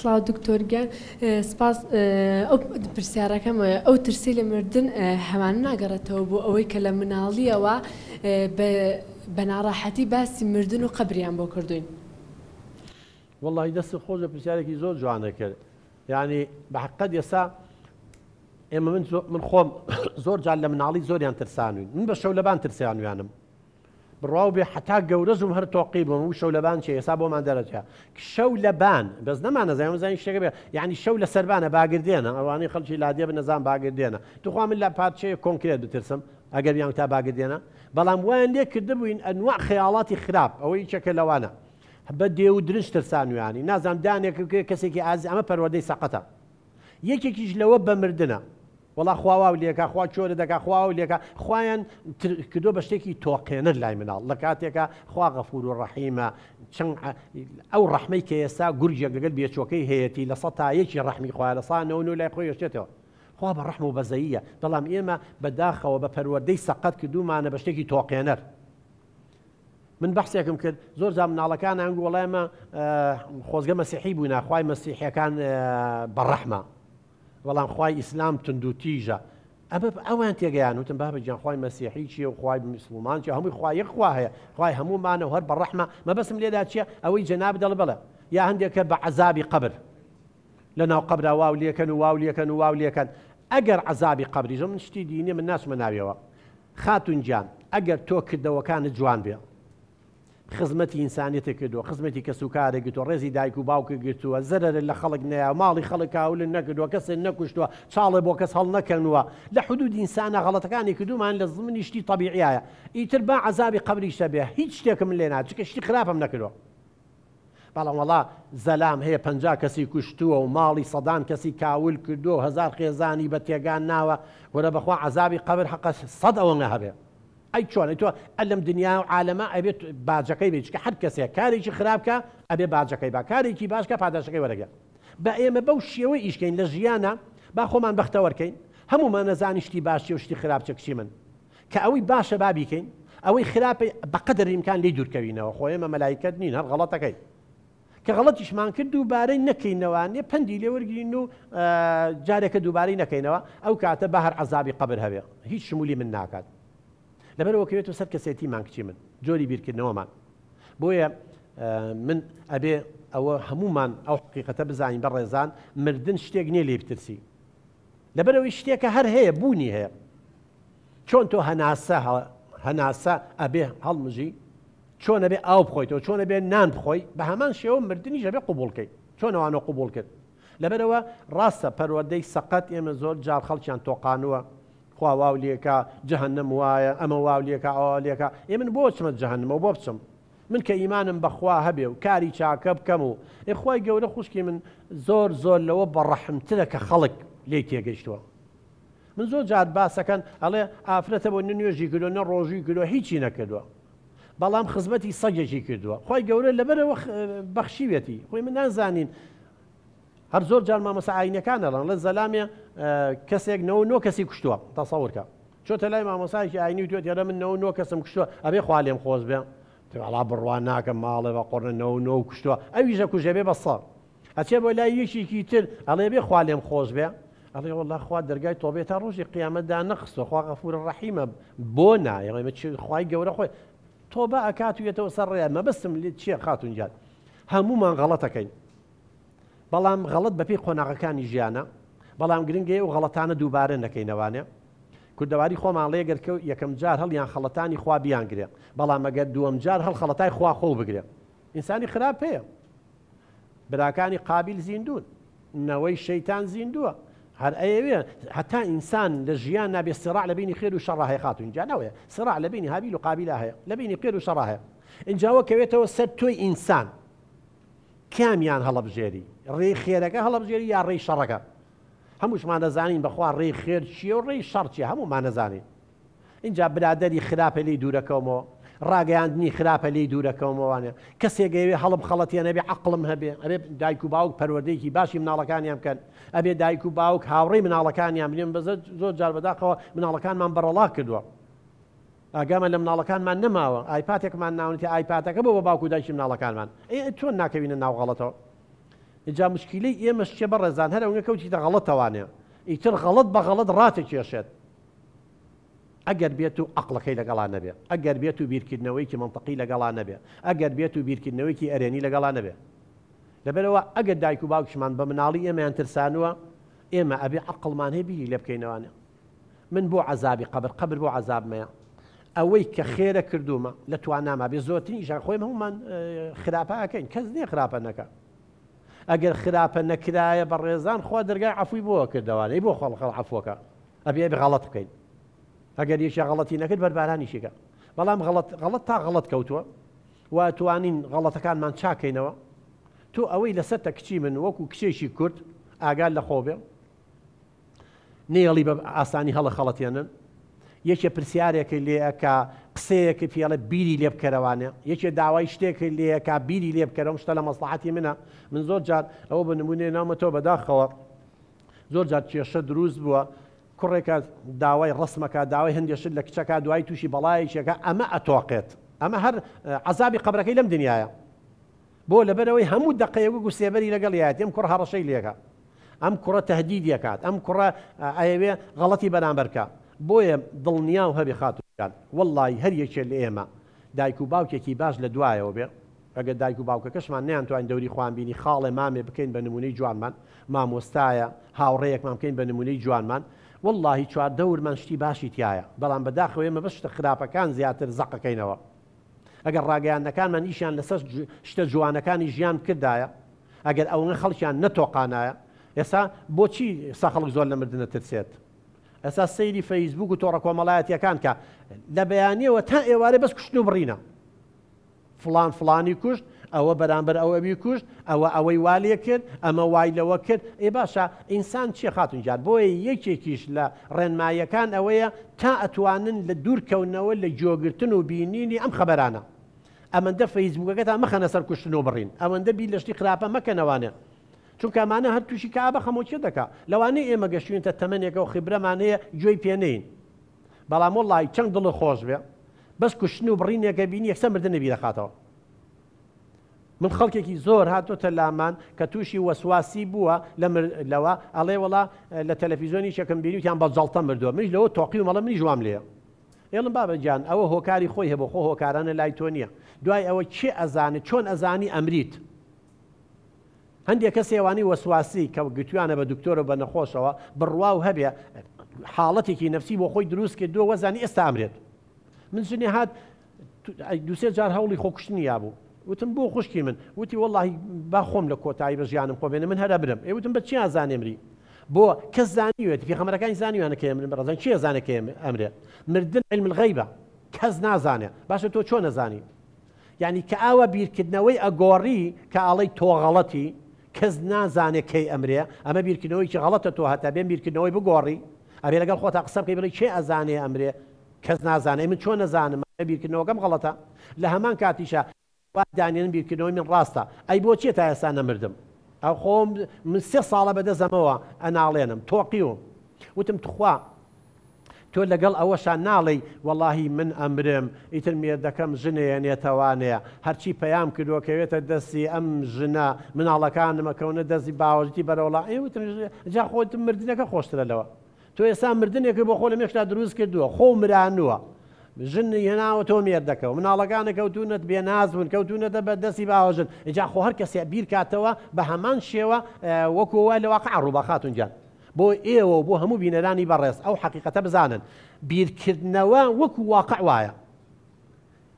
سلااو دکتۆرگە سپاس ئەو پرسیارەکەم ئەو ترسی لە مردن هەمان ناگەڕێتەوە بۆ ئەوەی کە لە مناڵیەوە بە ناڕاحەتی باسی مردن و قبریان بۆ کردوین. وڵی دەست خۆش لە پرسیارێکی زۆر جوانە کرد یعنی بە حقت یسا ئێمە من خۆم زۆر جان لە مناڵی زۆریان ترسانوین من بە شەو لەبان ترسیانویانم بڕواو به حتی گەورە زوم هەر تۆقی بم و شو لبان چه حساب ما درجه شو لبان بس نه معنی زانانی شتەکە شگه یعنی شەو لە سەربانە اوانی خلچی لادیه لادێ بە نەزان تو خوام لا لە پارچەیە کۆنکرێت بترسم اگر یان تا باگردێنە بەڵام وایان لێ کردبووین ئەنوع خەیاڵاتی خراپ ئەوەی چەکە لەوانە لوانا دێ و درنج ترسانویانی نازانام دانێک از اما ئەمە پەروەدەی سەقەتە کیج لو بەمردنە وڵا خواوا و لێکا خوا چۆرە دەکا خوا و لێکا خوایان کردو بە شتێکی تۆقێنر لای مناڵ لە کاتێکە خوا غەفور و ڕەحیمە چەند ئەو ڕحمەی کە ئێستا گورجێک لەگەل بێچۆکەی هەیەی لە سە تایەکی ڕحمی خوا لەسانەوە و لای خۆیشتێتەوە. خوا بە ڕحم و بەزەیە بەڵام ئێمە بەداخەوە بە پەروەردەی سەقەت کردومانە بە شتێکی تۆقێنەر. من بەحسێکم کرد زۆر جا مناڵەکان ئەنگوڵێمە خۆزگە مەسیحی بوونا خی مەسیحیەکان بەڕەحمە بەڵام خوای ئیسلام تندو و تیژە ئەمە ئەوان تێگەیان وتم با بەجیان خوای مەسیحی چیە و خوای مسلمان چی هەمووی خوای خوا هەیە خی هەمومانەوە هەر بە ڕەحمە مەبەسم لێدا چیە ئەوەی جەناب دەڵ بڵە یا هەندێکە بە عذابی قبر لەناو قبرا واو لەکەن و واو لەکەن و واو لەکەن ئەگەر عذابی قبری ژە من شتی دینێ من ناسمە ناویەوە خاتونجان ئەگەر تۆ کردەوەکانت جوان بێ خزمەتی ئینسانیتە کردووە خزمەتی کەس و کارێکگرتووە ڕێزی دایک و باوکە گرتووە زەرە لە خەڵک نیا ماڵی خەڵک کاولن نەکردووە کەس نەکوشتووە چاڵێ بۆ کەس هەڵ نەکەنوە لە حدود ئینسانە غەڵەتەکانی کردومان لە زمنی شتی طبیعیایە ئیتر با عذابی قبری شەبێ هیچ شتێکم لێ ناچکە شتی خراپم نەکردوە بەڵام وڵا زەلام هەیە پ کەسی کوشتووە و ماڵی سەدان کەسی کاول کردو و هزار خێزانی بە تێگان ناوە وەرە بەخوا عذابی قبر حەقەش سەد ئەوە نەهبێت ئەی چۆنە تۆ ئە لەم دنیا و عالەمە ئەبێت باجەکەی بێچکە هەر کەسێک کارێکی خراپکە ئەبێ باجەکەی با کارێکی باشکە پاداشەکەی وەرەگە بە ئێمە بەو شێوەی ئیشکەین لە ژیانە با خۆمان بەختەوەرکەین هەمومان نەزانیشتی باشی و شتی خراپچە کچی من کە ئەوەی باشە بابیکەین ئەوەی خراپی بەقدر ئیمکان لی دوورکەوینەوە خۆیمە مەلایکت نین هەر غڵەتەکەی کە غڵەتیشمان کرد دووبارەی نەکەینەوەوانێ پندی لێوەرگین و جارێکە دووبارەی نەکەینەوە ئەو کاتە بە هەر عذابی قبر هەبێ هیچ شمولی من ناکات لەبەرەوەکەوێت و سەر کەسێتیمان کچی من جۆری بیرکردنەوەمان بۆیە من ئەبێ ئەوە هەمومان ئەو حقیقەتە بزانین بە ڕێزان مردن شتێک نییە لێ بترسی لەبەرەوەی شتێکە هەر هەیە بوونی هەیە چۆن تۆ هەناسە هەناسە ئەبێ هەڵمژی چۆنە بێ ئاو بخۆیتەوە چۆنە بێ نان بخۆی بە هەمان شێوە مردنی ژەبێ قوبولکەیت چۆنەوانە قوبول کرد لەبەرەوە ڕاستە پەروەدەی سەقەت ئێمە زۆر جار خەڵکیان تۆقانووە خواوا لێکە جەهنم وایە ئەمە واو لێکە ئەو لێکە ئێ من بۆ چمە جەهنمەوە بۆ بچم من کە ئیمانم بەخوا هەبێ و کاری چاکە بکەم و ئێخوای گەورە خوشکی من زۆر زۆر لەوە بەڕەحمترە کە خەڵک لێک تێگەیشتووە. من زۆر جات باسەکەن ئەڵێ ئافرەتە بۆ نوێژی کلۆ نە ڕۆژی کلۆ هیچی نەکردووە. بەڵام خزمەتی سەگێکی کردووە. خی گەورە لەبەرەوە بەخشیوێتی خۆی من نازانین هەر زۆر جار مامەسە ئاینەکانەڵەن لە نو کەسێک نەوە نۆ کەسی کوشتووە تەسەورکە چۆتە لای مامەسایکی ئاینی توێت یارە من نەوە نۆ کەسم کوشتووە ئەبێ خوا لێم خۆز بێ تڵا بڕوان ناکەم ماڵێ بە قڕن نەوە نۆ کوشتووە ئەویژە کوژێبێ بەسە ئەچێ بۆ لای یەکیکی تر ئەڵێ بێ خوا لێم خۆش بێ ئەڵێ والله خوا دەرگای تۆبێت تا ڕۆژی قیامەتدا نەخستۆ خوا غەفورە ڕەحیمە بۆ نایڵێمە خی گەورە خۆی تۆ بە ئەکاتوێتەوە سەر ڕێ مەبستم لێت چیە خاتونجات هەمومان غەڵەتەکەین بەڵام غەڵت بەپی خۆناغەکانی ژیانە بەڵام گرنگی و غەڵەتانە دووبارە نەکەینەوانێ کوردەواری خۆمان لێگەرکە یەکەم جار هەڵیان خەڵەتانی خوا بیانگرێ بەڵام ئەگەر دووەم جار هەڵ خەڵەتای خوا خۆ بگرێ ئینسانی خراپ پێەیە براکانی قابل زیندون نەوەی شەیتان زیندووە هەر ئەوێ هەتا ئینسان لە ژیان نابێت سرع لە بینی خێر و شەڕاهی خاتون جانەوەە سرع لە بینی هابیل و قابل هەیە لە بینی قێر و شەڕاهەیە اینجاوە کەوێتەوە سەر تۆی ئینسان کامیان خیره ڕێ خێرەکە هەڵەبژێری یا ڕێی شەڕەکە هەمووشمان دەزانین بەخوا ری خێر چیه و ڕێی شەڕچی هەموومان نەزانین اینجا برادری خراپە لی دوورەکەمەوە ڕاگەیاندنی خراپە لی دوورەکەمەوانە کەسێکگەوێ هەڵب خەڵەتیان نەبێ عقلم هەبێ ئەبێ دایک و باوک پەروەردەیەکی باشی مناڵەکانیان بکەن ئەبێ دایک و باوک هاوڕێی مناڵەکانیان بنێن بەزە زۆر من مناڵەکانمان بەڕەڵا کردووە ئاگامە لە مناڵەکانمان نەماوە ئایپاتێکمان ناونێتی ئایپاتەکە بۆ بە باوکو دایکی مناڵەکانمان چۆن ناکەوینە ناوغڵەتەوە اینجا مشکیلەی ئێمەش چێ بە ڕێزان هەر ئەوگە کەوتی دە غەڵەتەوانێ ئیتر غەڵت بە غەڵت ڕاتە کێشێت ئەگەر بێت و عقلەکەی لەگەڵان نەبێ ئەگەر بێت و بیرکردنەوەیکی منتەقی لەگەڵان نەبێ ئەگەر بێت و بیرکردنەوەیکی ئەرێنی لەگەڵان نەبێ لەبەرەوە ئەگەر دایک و باوکشمان بە مناڵی ئێمەیان ترسانوە ئێمە ئەبێ عقلمان هەیە بیری لە بکەینەوانە من بۆ عذابی قبر قبر بۆ عذابمەیە ئەوەی کە خێرە کردومە لە توانامە بێ زۆترین خویم خۆی هەمومان خراپە ئەکەین کەس نێ خراپە نەکە ئەگەر خراپە نەکرایە بر ڕێزان خوا دەرگای عفوی خال خال عفو بۆە ابی بۆ خەڵخەڵ عفوەکە ئەبێ بغڵەت غلطی ئەگەر بر برانی شی که شەکە غلط غلط تا غلط کوتوا و تو آنین غلط کان من چاکی نوا تو اوی لست کچی من و کو کورد ئاگال لە خۆ بێ نێڵی بە ئاسانی هەڵە خەڵەتێنن یەکێ پرسیارێکی لێەکە قسەیەکی پێڵە بیری لێ بکەرەوانە یەکێ داوای شتێکی لێەکە بیری لێ بکەرەوە شتە لە مەسلحاتی منە من زۆر جار ئەوە بە نمونێ نامەتەوە بەداخەوە زۆر جار کێشە دروست بووە کوڕێکە داوای ڕسمەکە داوای هەندێشت لە کچەکە دوای تووشی بەڵایەکێکە ئەمە ئەتۆقێت ئەمە هەر عذابی قبرەکەی لەم دنیاە بۆ لەبەرەوەی هەموو دقەیەوە و سێبەری لەگەڵ یاتیم کوڕ هەڕەشەی لێگە ئەم کوڕە تهدیدیەکات ئەم کوڕە ئەوێ غەڵەتی بەرامبەرکە بۆیە دڵنیا و هەبێ خاتوکان وڵی هەر یەکێ لە ئێمە دایک و باوکێکی باش لە دوایەوە بێ ئەگەر دایک و باوکە کەشمان نیانتوان دەوری خوانبینی خاڵێ مامێ بکەین بە نمونەی جوانمان مامۆستایە هاوڕەیەکمان بکەین بە نمونەی جوانمان واللهی چوار دەورمان شتی باشی تایە بەڵام بەداخەوە ئێمە بەشتە خراپەکان زیاتر زەقەکەینەوە ئەگەر ڕاگەیانەکانمان ئیشیان لەسەر شتە جوانەکانی ژیان کردایە ئەگەر ئەوەن خەڵکیان نەتۆقانایە ئێستا بۆچی ساخەڵک زۆر لە مردنە ترسێت ئەسا سەیری فەیسبوک و تۆڕە کۆمەڵایەتیەکان کە لە بەیانیەوە تا ئێوارە بەس کوشتن و بڕینە فلان فلانی کوشت ئەوە بەرامبەر ئەوەبی کوشت ئەوە ئەوەی والێ کرد ئەمە وایلەوە کرد ئێ باشە ئینسان چی خاتونجار بۆیە یەکێکیش لە ڕێنمایەکان ئەوەیە تا ئەتوانن لە دوورکەونەوە لە جۆگرتن و بینینی ئەم خبرانە ئەمەندە فەیسبوکەکە تا مەخەنە سەر کوشتن و بڕین ئەوەندە بی لەشتی خراپە مەکەنەوانێت چونکە ئەمانە هەر تووشی کابە خەمۆچێ دەکا لەوانەیە ئێمە گەشتوینتە تەمەنێکە و خیبرەمانەیە گوێی پێنین بەڵام وڵی چەند دڵ خۆش بێ بەس کوشتن و بڕینێکە بینی یەکسە مردنەبی دەخاتەوە من خەڵکێکی زۆر هاتۆتە لامان کە تووشی وەسواسی بووە لەوە ئەڵێ وڵا لە تەلەفیزۆنی شەکەم بینیتیان بە جڵتە مردووە منش لەوە تۆقی و مەڵە منی ژوام لێە ئێڵم بابەجان ئەوە هۆکاری خۆی هەبە خۆ هۆکارانە لای تۆ نییە دوای ئەوە چێ ئەزانێت چۆن ئەزانی ئەمریت هەندێک کە سێوانی وەسواسی کە گوتوانە بە دکتۆرە بە نەخۆشەوە بڕوا و هەبێ حاڵەتێکی نفسی بۆ خۆی دروست کرد دو وەزانی ئێستا ئەمرێت من سنێ هاات دوسێ جار هەوڵی خۆکشتنی یا بوو وتم بۆ خوشکی من وتی واللهی با خۆم لە کۆتایی بە ژیانم خۆبێنە من هەرە برم ئێ وتم بە چیا زانێمری بۆ کەس زانیوێت پێ خەمەکانی زانیوانەکە من بەڕزان چیە زانەکە ئەمرێ مردن علم غیبە کەس نازانێ باشە تۆ چۆن نەزانی یعنی کە ئاوە بیرکردنەوەی ئەگۆڕی کە ئاڵی تۆغەڵەتی کەس نازانێت کەی ئەمرێ ئەمە بیرکردنەوەیکی غڵەتە تۆ هەتا بێن بیرکردنەوەی بگۆڕی ئەبێ لەگەڵ خۆتا قسە بکەی بڵی چێ ئەزانێ ئەمرێ کەس نازانێ من چۆن نەزانم بیرکردنەوەگەم غڵەتە لە هەمان کاتیشە دانێن بیرکردنەوەی من ڕاستە ئەی بۆ چێت تا ئێستا نەمردم ئەو خۆم من سێ ساڵە بەدەزەمەوە ئەناڵێنم تۆقی و وتم تخوا تۆ لەگەڵ ئەوەشان ناڵی وەڵاهی من ئەمرم ئیتر مێردەکەم ژنێنێتەوانەیە هەرچی پەیام کردوکەوێتە دەستی ئەم ژنە مناڵەکانمەکەونە دەستی باوەژتی بەرەوەڵا ئێوتجا خۆتم مردنەکە خۆشترەلەوە تۆ ئێستا مردنێکی بۆ خۆ لە مێشتا دروست کردووە خۆ مرانووە. ژن هێناوە تۆ مێردەکەەوە مناڵەکانە کەوتونەت بێ نازبوون کەوتونەتە بە دەستی باوەژن جا خۆ هەر کەسێ بیر کاتەوە بە هەمان شێوە وەکووا لە واقع ڕووبە خاتونجان. بۆ ئێوە بۆ هەموو بینەرانی بەڕێز ئەو حقیقەتە بزانن بیرکردنەوە وەکو واقع وایە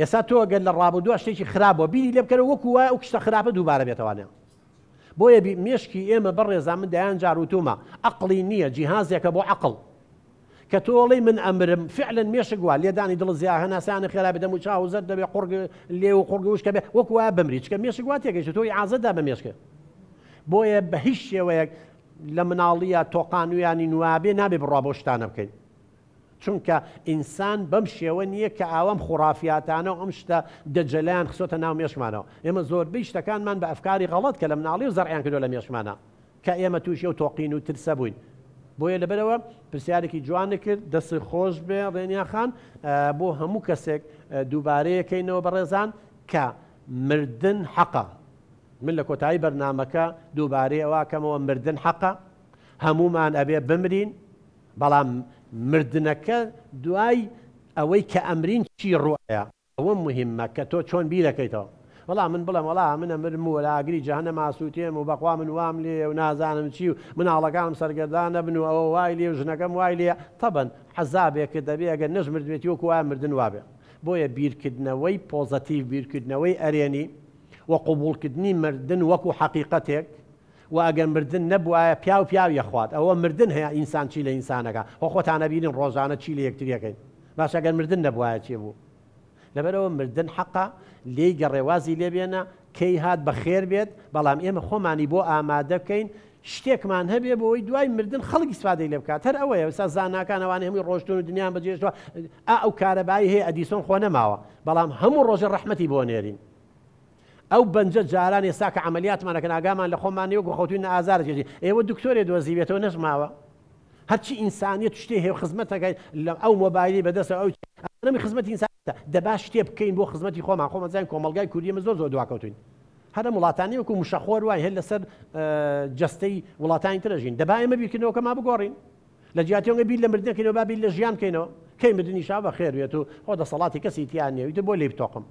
ئێستا تۆگەن لە ڕابدووە شتێکی خراپەوە بینی لێ بکەرە وەکو وایە ئەو شتە خراپە دووبارە بێتوانێت بۆیە مشکی ئێمە بەڕێزا من دایان جاروتومە ئەقلی نییە جیهازێکە بۆ عقل کە تۆڵی من ئەمرم فعلن مێشگووا لێدانی دڵ زیە هەناسانە خێرا بدەم و چاوزەر دەبێ قڕ لێ و قڕگەوشکە بێ وەکو وایە بمریچکە مێشگوات تێگەشت تۆی ئازەدا بە مێشکە بۆیە بە هیچ شێوەیەک لە مناڵیە تۆقانویانی نوابێ نابێ بڕا بۆ شتانە بکەین. چونکە ئینسان بەم شێوە نییە کە ئاوام خوڕافاتانە و ئەم شتە دەجەلیان خسۆتە ناو مێشمانەوە. ئێمە زۆربەی شتەکانمان بە ئەفکاری غەڵت کە لە مناڵی و زەڕیان کردو لە مێشمانە کە ئێمە تووشی و تۆقین و ترسە بووین. بۆیە لەبەرەوە پرسیارێکی جوانە کرد دەست خۆش بێ ڕێنیاخان بۆ هەموو کەسێک دووبارەیەکەینەوە بە ڕێزان کە مردن حەقە من لە کۆتایی برنامكا دوباري ئەوە کەمەوە مردن حەقە هەمومان ئەبێ بمرین بەڵام مردنەکە دوای ئەوەی کە ئەمرین چی ڕوایە ئەوە مهمە کە تۆ چۆن بیرەکەیتەوە وەڵام من بلا وڵا من مرمو ولا لاگری جاهنە ماسووتێم و بەخوا من واملي ونازان من نازانم من على مناڵەکانم سرقدان بن أو وايلي وجنك لێ و ژنەکەم وای لێ تەبەن حەزابێکە دەبێ ئەگەر نەژمردوێتی وەکو وای مردن وابێ بۆیە بیرکردنەوەی پۆزەتیو بیرکردنەوەی وە قوبولکردنی مردن وەکو حقیقەتێک و ئەگەر مردن نەبووایە پیا و پیاوی خوات ئەوە مردن هەیە ئینسان چی لە ئینسانەکە هۆ خۆتانە بینین ڕۆژانە چی لە یەکتریەکەین باشەگەر مردن نەبووایە چێ بوو لەبەرەوە مردن حەقا لی گەڕێوازی لێبێنە کەی هات بە خێر بێت بەڵام ئێمە خۆمانی بۆ ئامادەکەین شتێکمان هەبێ بەوەی دوای مردن خەڵکی سوادەی لێ بکات هەر ئەوەیە سا زانناکانەوانە هەمی ڕۆشتون و دنیایان بەجێشتوە ئەو کارەبایی هەیە ئەدیسۆن خۆ نەماوە بەڵام هەموو ڕۆژە ڕحمەتی بۆ نێرین ئەو بەنجە جاران ێستا کە ئەعملیاتمانەکە ناگامان لە خۆمانانی وەکو خەوتوین ئازارێژی ئێوە دکتۆرێ دۆزیوێتەوە نەژماوە هەرچی ئینسانیت شتێ هێو خزمەتەکەی لە ئەو مۆبایلی بەدەست ئەو ئەمی خزمەت ئینسانە دەبا شتێ بکەین بۆ خزمەتی خۆمان خۆمە زای کۆمەلگای کوریمە زۆر زۆر دواکەوتین هەرە وڵاتانی وەکو مشەخۆر وای هەر لەسەر جستەی وڵاتانی ترەژین دەبایمە بیرکردنەوەکە ما بگۆڕین لە جیاتیۆگە بیر لە مردنەکەینەوە بابی لە ژیان بکەینەوە کەی مدننی شابە خێروێت و خۆ دە سەڵاتی کەسی تیان نێویتە بۆ لێ بتۆقم